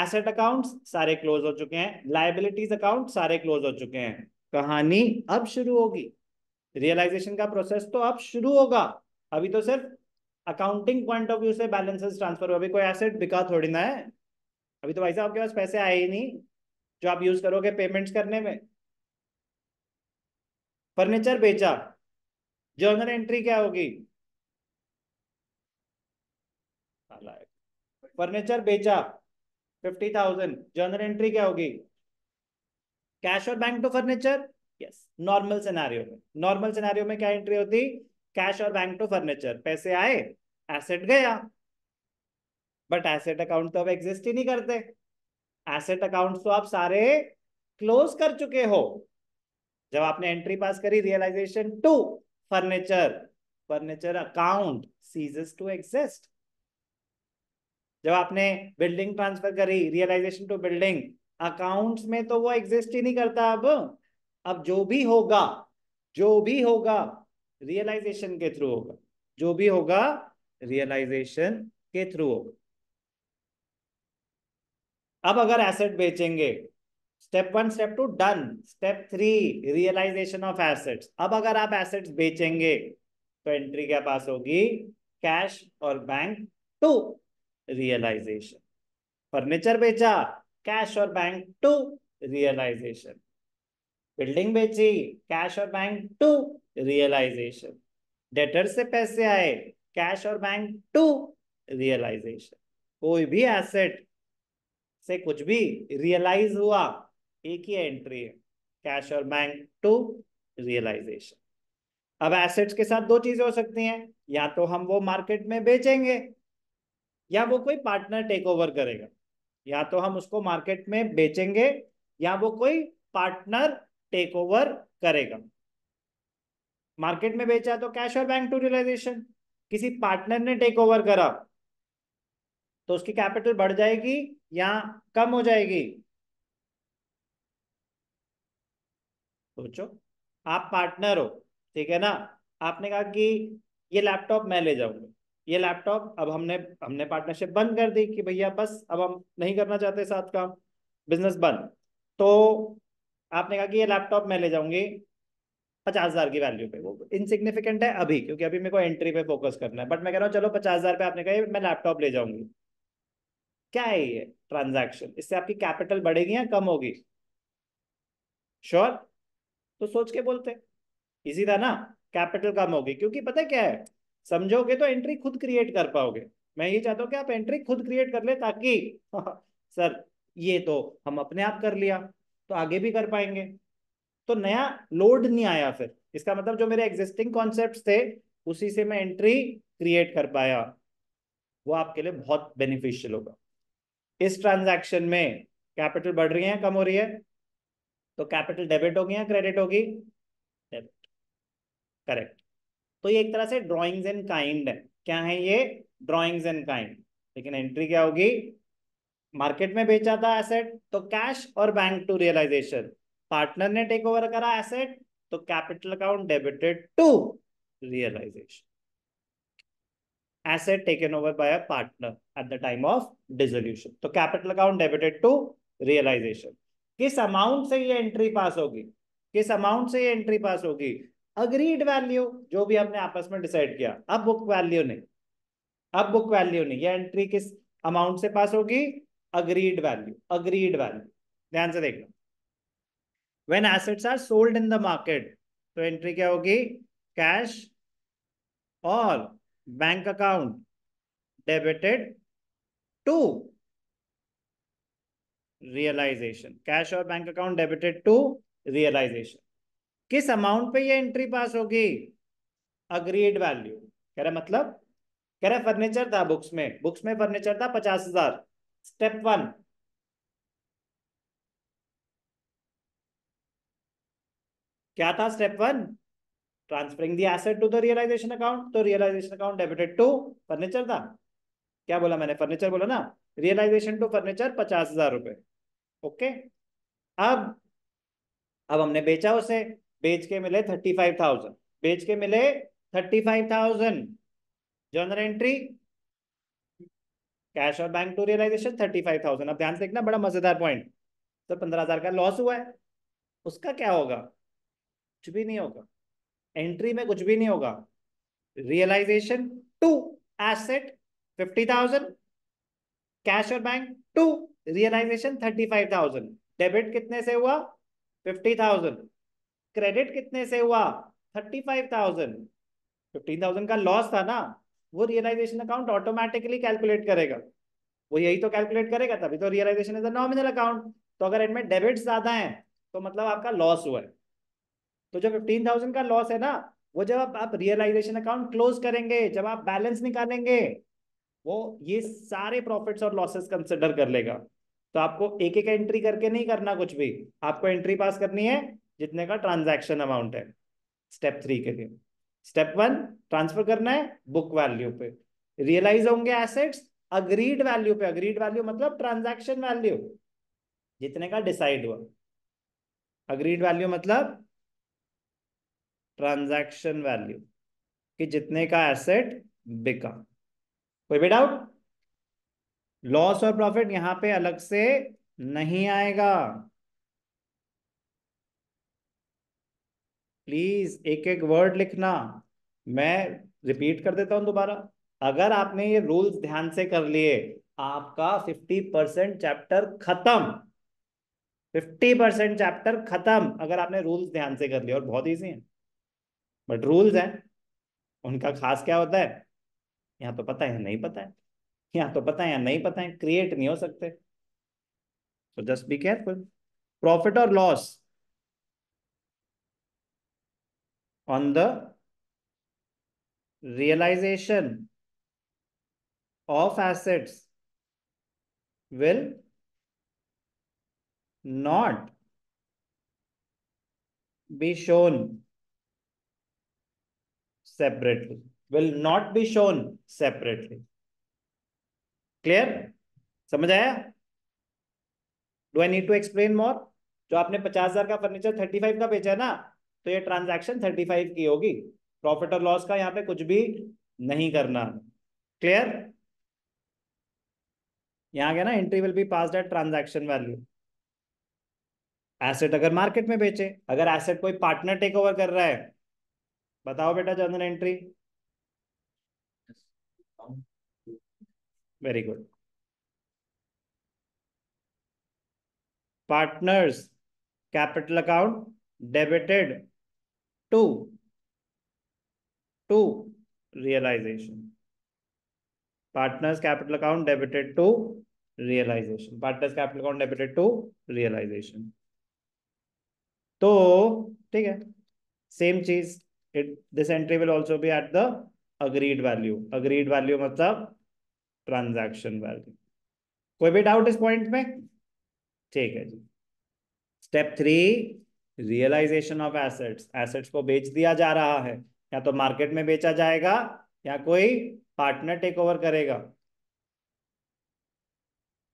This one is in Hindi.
एसेट अकाउंट सारे क्लोज हो चुके हैं लाइबिलिटीज अकाउंट सारे क्लोज हो चुके हैं कहानी अब शुरू होगी रियलाइजेशन का प्रोसेस तो अब शुरू होगा अभी तो सिर्फ अकाउंटिंग पॉइंट ऑफ व्यू से बैलेंसेस ट्रांसफर हो अभी कोई एसेट बिका थोड़ी ना है अभी तो भाई साहब आपके पास पैसे आए ही नहीं जो आप यूज करोगे पेमेंट्स करने में फर्नीचर बेचा जर्नल एंट्री क्या होगी फर्नीचर बेचा फिफ्टी थाउजेंड जर्नल एंट्री क्या होगी कैश और bank to furniture yes normal scenario में नॉर्मल सिनेरियो में क्या एंट्री होती कैश और बैंक टू फर्नीचर पैसे आए एसेट गया बट एसेट अकाउंट तो अब एग्जिस्ट ही नहीं करते एसेट अकाउंट तो आप सारे क्लोज कर चुके हो जब आपने एंट्री पास करी realisation to furniture furniture account ceases to exist जब आपने बिल्डिंग ट्रांसफर करी रियलाइजेशन टू बिल्डिंग अकाउंट्स में तो वो एग्जिस्ट ही नहीं करता अब अब जो भी होगा जो भी होगा रियलाइजेशन के थ्रू होगा जो भी होगा रियलाइजेशन के थ्रू होगा अब अगर एसेट बेचेंगे step one step two done step three realisation of assets अब अगर आप एसेट्स बेचेंगे तो एंट्री क्या पास होगी कैश और बैंक टू रियलाइजेशन फर्नीचर बेचा कैश और बैंक टू रियलाइजेशन बिल्डिंग बेची कैश और बैंक टू रियलाइजेशन डेटर से पैसे आए कैश और बैंक टू रियलाइजेशन कोई भी एसेट से कुछ भी रियलाइज हुआ एक ही एंट्री है कैश और बैंक टू रियलाइजेशन अब एसेट्स के साथ दो चीजें हो सकती हैं या तो हम वो मार्केट में बेचेंगे या वो कोई पार्टनर टेक ओवर करेगा या तो हम उसको मार्केट में बेचेंगे या वो कोई पार्टनर टेक ओवर करेगा मार्केट में बेचा तो कैश और बैंक टू रियलाइजेशन किसी पार्टनर ने टेक ओवर करा तो उसकी कैपिटल बढ़ जाएगी या कम हो जाएगी सोचो आप पार्टनर हो ठीक है ना आपने कहा कि ये लैपटॉप मैं ले जाऊंगा ये लैपटॉप अब हमने हमने पार्टनरशिप बंद कर दी कि भैया बस अब हम नहीं करना चाहते साथ काम बिजनेस बंद तो आपने कहा कि ये लैपटॉप मैं ले जाऊंगी पचास हजार की वैल्यू पे वो इनसिग्निफिकेंट है अभी क्योंकि अभी मेरे को एंट्री पे फोकस करना है बट मैं कह रहा हूँ चलो पचास हजार पे आपने कहा मैं लैपटॉप ले जाऊंगी क्या है ये ट्रांजेक्शन इससे आपकी कैपिटल बढ़ेगी या कम होगी श्योर sure? तो सोच के बोलते इजी था ना कैपिटल कम होगी क्योंकि पता क्या है समझोगे तो एंट्री खुद क्रिएट कर पाओगे मैं ये चाहता हूँ कि आप एंट्री खुद क्रिएट कर ले ताकि सर ये तो हम अपने आप कर लिया तो आगे भी कर पाएंगे तो नया लोड नहीं आया फिर इसका मतलब जो मेरे एग्जिस्टिंग कॉन्सेप्ट थे उसी से मैं एंट्री क्रिएट कर पाया वो आपके लिए बहुत बेनिफिशियल होगा इस ट्रांजैक्शन में कैपिटल बढ़ रही है कम हो रही है तो कैपिटल डेबिट होगी या क्रेडिट होगी डेबिट करेक्ट तो ये एक तरह से ड्रॉइंग्स एंड काइंड है क्या है ये ड्रॉइंग्स एंड काइंड लेकिन एंट्री क्या होगी मार्केट में बेचा था एसेट तो कैश और बैंक टू रियलाइजेशन पार्टनर ने टेक ओवर करा एसेट तो capital account debited to realisation asset taken over by a partner at the time of dissolution तो capital account debited to realisation किस अमाउंट से ये एंट्री पास होगी किस अमाउंट से ये एंट्री पास होगी अग्रीड वैल्यू जो भी हमने आपस में डिसाइड किया अब बुक वैल्यू नहीं अब बुक वैल्यू नहीं ये एंट्री किस अमाउंट से पास होगी अग्रीड वैल्यू अग्रीड वैल्यू ध्यान से देखना when assets are sold in the market तो एंट्री क्या होगी कैश और bank account debited to realisation cash और bank account debited to realisation किस अमाउंट पे ये एंट्री पास होगी अग्रीड वैल्यू कह रहा मतलब कह रहा फर्नीचर था बुक्स में बुक्स में फर्नीचर था पचास हजार स्टेप वन क्या था step one transferring the asset to the realisation account तो realisation account debited to furniture था क्या बोला मैंने फर्नीचर बोला ना रियलाइजेशन टू फर्नीचर पचास हजार रुपए ओके अब अब हमने बेचा उसे बेच के मिले थर्टी फाइव थाउजेंड बेच के मिले thirty five thousand general entry cash और bank to realisation thirty five thousand अब ध्यान से देखना बड़ा मजेदार पॉइंट तो पंद्रह हजार का लॉस हुआ है उसका क्या होगा कुछ भी नहीं होगा एंट्री में कुछ भी नहीं होगा realisation to asset fifty thousand cash और bank to realisation thirty five thousand debit कितने से हुआ फिफ्टी थाउजेंड क्रेडिट कितने से हुआ thirty five thousand fifteen thousand का लॉस था ना वो रियलाइजेशन अकाउंट ऑटोमेटिकली कैलकुलेट करेगा वो यही तो कैलकुलेट करेगा तभी तो रियलाइजेशन इज नॉमिनल अकाउंट तो अगर इनमें डेबिट ज्यादा है तो मतलब आपका लॉस हुआ है तो जो फिफ्टीन थाउजेंड का लॉस है ना वो जब आप, आप रियलाइजेशन अकाउंट क्लोज करेंगे जब आप बैलेंस निकालेंगे वो ये सारे प्रॉफिट्स और लॉसेस कंसिडर कर लेगा तो आपको एक एक एंट्री करके नहीं करना कुछ भी आपको एंट्री पास करनी है जितने का ट्रांजैक्शन अमाउंट है स्टेप थ्री के लिए स्टेप वन ट्रांसफर करना है बुक वैल्यू पे रियलाइज होंगे एसेट्स अग्रीड वैल्यू पे अग्रीड वैल्यू मतलब ट्रांजैक्शन वैल्यू जितने का डिसाइड हुआ अग्रीड वैल्यू मतलब ट्रांजैक्शन वैल्यू कि जितने का एसेट बिका कोई भी डाउट लॉस और प्रॉफिट यहां पे अलग से नहीं आएगा प्लीज एक एक वर्ड लिखना मैं रिपीट कर देता हूं दोबारा अगर आपने ये रूल्स ध्यान से कर लिए आपका 50 परसेंट चैप्टर खत्म 50 परसेंट चैप्टर खत्म अगर आपने रूल्स ध्यान से कर लिए और बहुत ईजी है बट रूल्स हैं उनका खास क्या होता है यहाँ तो पता है नहीं पता है यहाँ तो पता है या नहीं पता है क्रिएट तो नहीं हो सकते तो जस्ट बी केयरफुल प्रॉफिट और loss on the realization of assets will not be shown separately will not be shown separately clear समझ आया do I need to explain more जो आपने पचास हजार का फर्नीचर थर्टी फाइव का बेचा ना तो ये ट्रांजैक्शन 35 की होगी प्रॉफिट और लॉस का यहाँ पे कुछ भी नहीं करना क्लियर यहाँ गया ना entry will be passed at transaction value asset अगर मार्केट में बेचे अगर एसेट कोई पार्टनर टेक ओवर कर रहा है बताओ बेटा Chandan entry very good partners capital account debited to to realization partners capital account debited to realization partners capital account debited to realization तो ठीक है सेम चीज it this entry will also be at the agreed value agreed value मतलब ट्रांजैक्शन वैल्यू कोई भी डाउट इस पॉइंट में ठीक है जी step three realisation of assets assets को बेच दिया जा रहा है या तो मार्केट में बेचा जाएगा या कोई पार्टनर टेक ओवर करेगा